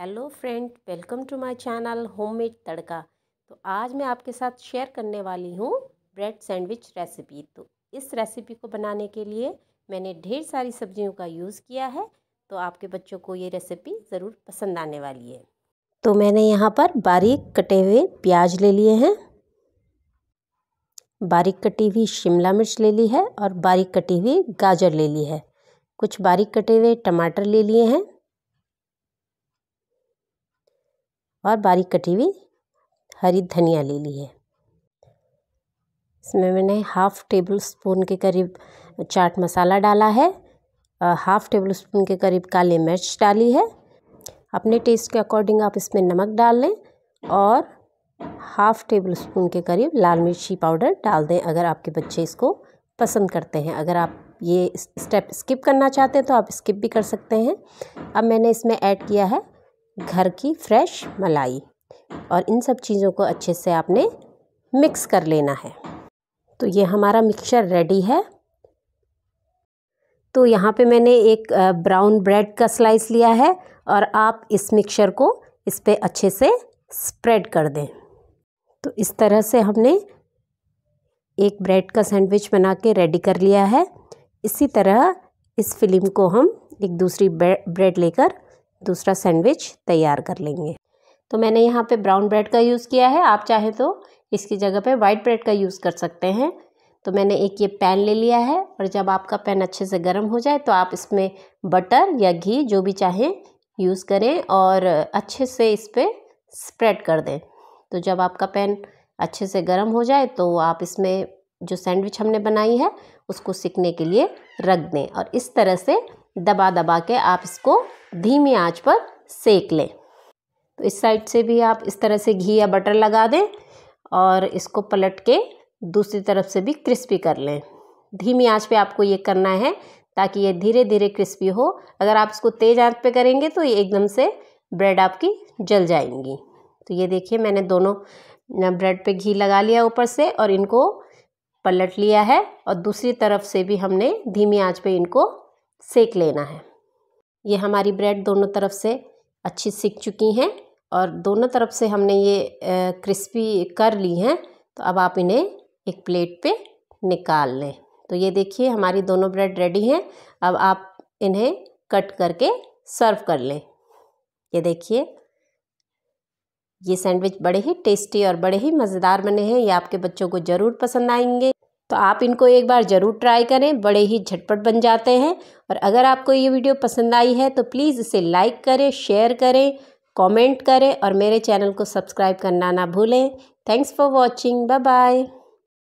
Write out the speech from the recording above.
hello friend welcome to my channel homemade Tadka तो आज मैं आपके साथ शेयर करने वाली हूँ ब्रेड सैंडविच रेसिपी तो इस रेसिपी को बनाने के लिए मैंने ढेर सारी सब्जियों का यूज़ किया है तो आपके बच्चों को ये रेसिपी ज़रूर पसंद आने वाली है तो मैंने यहाँ पर बारीक कटे हुए प्याज ले लिए हैं बारीक कटी हुई शिमला मिर्च ले ली है और बारीक कटी हुई गाजर ले ली है कुछ बारीक कटे हुए टमाटर ले लिए हैं और बारीक कटी हुई हरी धनिया ले ली है इसमें मैंने हाफ़ टेबल स्पून के करीब चाट मसाला डाला है हाफ़ टेबल स्पून के करीब काली मिर्च डाली है अपने टेस्ट के अकॉर्डिंग आप इसमें नमक डाल लें और हाफ़ टेबल स्पून के करीब लाल मिर्ची पाउडर डाल दें अगर आपके बच्चे इसको पसंद करते हैं अगर आप ये स्टेप स्किप करना चाहते हैं तो आप स्किप भी कर सकते हैं अब मैंने इसमें ऐड किया है घर की फ्रेश मलाई और इन सब चीज़ों को अच्छे से आपने मिक्स कर लेना है तो ये हमारा मिक्सचर रेडी है तो यहाँ पे मैंने एक ब्राउन ब्रेड का स्लाइस लिया है और आप इस मिक्सचर को इस पर अच्छे से स्प्रेड कर दें तो इस तरह से हमने एक ब्रेड का सैंडविच बना के रेडी कर लिया है इसी तरह इस फिल्म को हम एक दूसरी ब्रेड लेकर दूसरा सैंडविच तैयार कर लेंगे तो मैंने यहाँ पे ब्राउन ब्रेड का यूज़ किया है आप चाहे तो इसकी जगह पे वाइट ब्रेड का यूज़ कर सकते हैं तो मैंने एक ये पैन ले लिया है और जब आपका पैन अच्छे से गर्म हो जाए तो आप इसमें बटर या घी जो भी चाहें यूज़ करें और अच्छे से इस पर स्प्रेड कर दें तो जब आपका पैन अच्छे से गर्म हो जाए तो आप इसमें जो सैंडविच हमने बनाई है उसको सिकने के लिए रख दें और इस तरह से दबा दबा के आप इसको धीमी आंच पर सेक लें तो इस साइड से भी आप इस तरह से घी या बटर लगा दें और इसको पलट के दूसरी तरफ से भी क्रिस्पी कर लें धीमी आंच पे आपको ये करना है ताकि ये धीरे धीरे क्रिस्पी हो अगर आप इसको तेज़ आंच पे करेंगे तो ये एकदम से ब्रेड आपकी जल जाएंगी तो ये देखिए मैंने दोनों ब्रेड पे घी लगा लिया ऊपर से और इनको पलट लिया है और दूसरी तरफ से भी हमने धीमी आंच पे इनको सेक लेना है ये हमारी ब्रेड दोनों तरफ से अच्छी सिक चुकी हैं और दोनों तरफ से हमने ये क्रिस्पी कर ली हैं तो अब आप इन्हें एक प्लेट पे निकाल लें तो ये देखिए हमारी दोनों ब्रेड रेडी हैं अब आप इन्हें कट करके सर्व कर लें ये देखिए ये सैंडविच बड़े ही टेस्टी और बड़े ही मज़ेदार बने हैं ये आपके बच्चों को ज़रूर पसंद आएंगे तो आप इनको एक बार ज़रूर ट्राई करें बड़े ही झटपट बन जाते हैं और अगर आपको ये वीडियो पसंद आई है तो प्लीज़ इसे लाइक करें शेयर करें कमेंट करें और मेरे चैनल को सब्सक्राइब करना ना भूलें thanks for watching bye bye